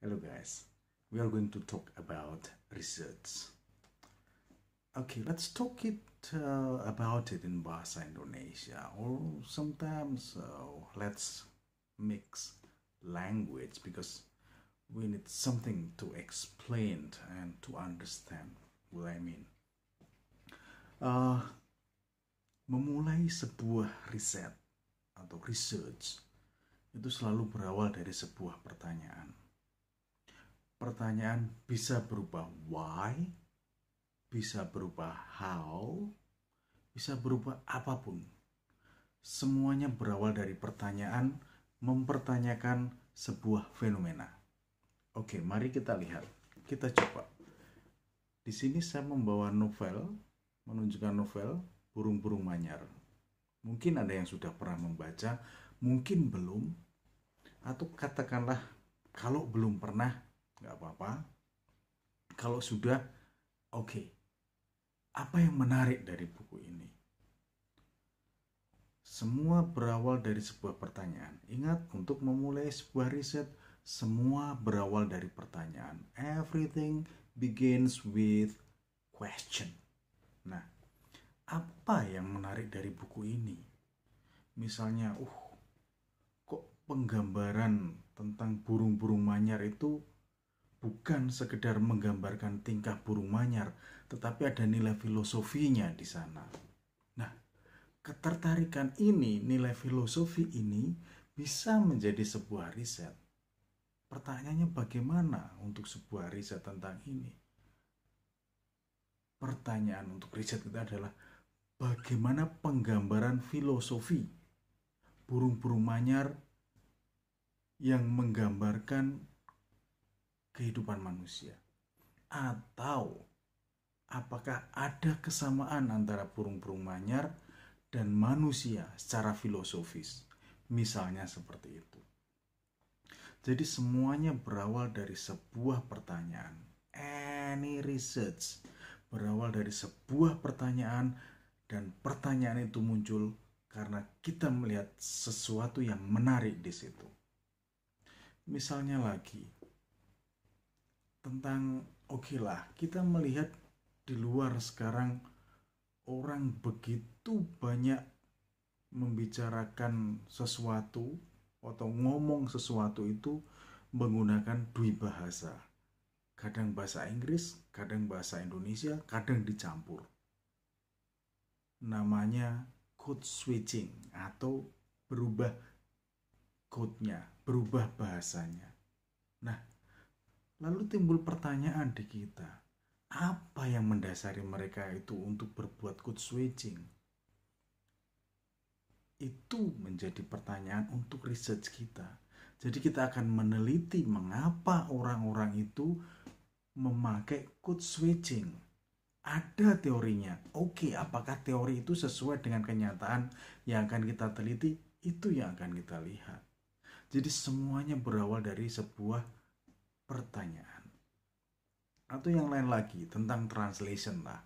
Hello guys, we are going to talk about research. Okay, let's talk it uh, about it in Bahasa Indonesia or sometimes uh, let's mix language because we need something to explain and to understand what I mean. Uh, memulai sebuah riset atau research itu selalu berawal dari sebuah pertanyaan pertanyaan bisa berubah why, bisa berubah how, bisa berubah apapun. Semuanya berawal dari pertanyaan mempertanyakan sebuah fenomena. Oke, mari kita lihat. Kita coba. Di sini saya membawa novel, menunjukkan novel Burung-burung Manyar. Mungkin ada yang sudah pernah membaca, mungkin belum. Atau katakanlah kalau belum pernah nggak apa-apa kalau sudah oke okay. apa yang menarik dari buku ini semua berawal dari sebuah pertanyaan ingat untuk memulai sebuah riset semua berawal dari pertanyaan everything begins with question nah apa yang menarik dari buku ini misalnya uh kok penggambaran tentang burung-burung manyar itu bukan sekedar menggambarkan tingkah burung manyar, tetapi ada nilai filosofinya di sana. Nah, ketertarikan ini, nilai filosofi ini bisa menjadi sebuah riset. Pertanyaannya bagaimana untuk sebuah riset tentang ini? Pertanyaan untuk riset kita adalah bagaimana penggambaran filosofi burung-burung manyar yang menggambarkan kehidupan manusia? Atau apakah ada kesamaan antara burung-burung manyar dan manusia secara filosofis? Misalnya seperti itu. Jadi semuanya berawal dari sebuah pertanyaan. Any research berawal dari sebuah pertanyaan dan pertanyaan itu muncul karena kita melihat sesuatu yang menarik di situ. Misalnya lagi, tentang oke okay lah kita melihat di luar sekarang orang begitu banyak membicarakan sesuatu atau ngomong sesuatu itu menggunakan dui bahasa. Kadang bahasa Inggris, kadang bahasa Indonesia, kadang dicampur. Namanya code switching atau berubah code-nya, berubah bahasanya. Nah, Lalu timbul pertanyaan di kita, apa yang mendasari mereka itu untuk berbuat code switching? Itu menjadi pertanyaan untuk research kita. Jadi kita akan meneliti mengapa orang-orang itu memakai code switching. Ada teorinya. Oke, apakah teori itu sesuai dengan kenyataan yang akan kita teliti? Itu yang akan kita lihat. Jadi semuanya berawal dari sebuah pertanyaan. Atau yang lain lagi tentang translation lah.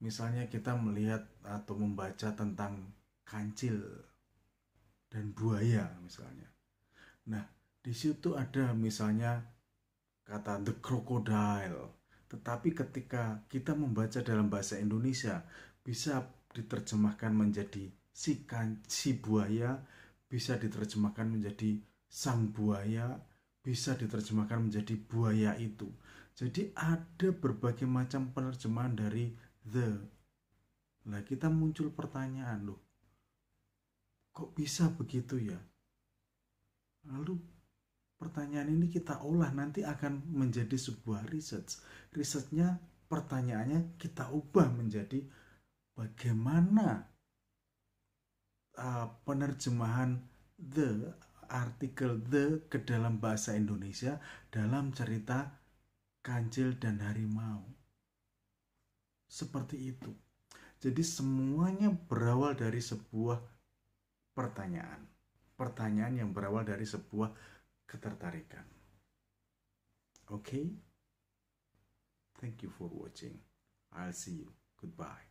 Misalnya kita melihat atau membaca tentang kancil dan buaya misalnya. Nah, di situ ada misalnya kata the crocodile. Tetapi ketika kita membaca dalam bahasa Indonesia bisa diterjemahkan menjadi si, kan, si buaya, bisa diterjemahkan menjadi sang buaya, bisa diterjemahkan menjadi buaya itu. Jadi ada berbagai macam penerjemahan dari the. Nah kita muncul pertanyaan loh, kok bisa begitu ya? Lalu pertanyaan ini kita olah nanti akan menjadi sebuah research. Risetnya pertanyaannya kita ubah menjadi bagaimana uh, penerjemahan the artikel the ke dalam bahasa Indonesia dalam cerita Kancil dan Harimau. Seperti itu. Jadi semuanya berawal dari sebuah pertanyaan. Pertanyaan yang berawal dari sebuah ketertarikan. Oke? Okay? Thank you for watching. I'll see you. Goodbye.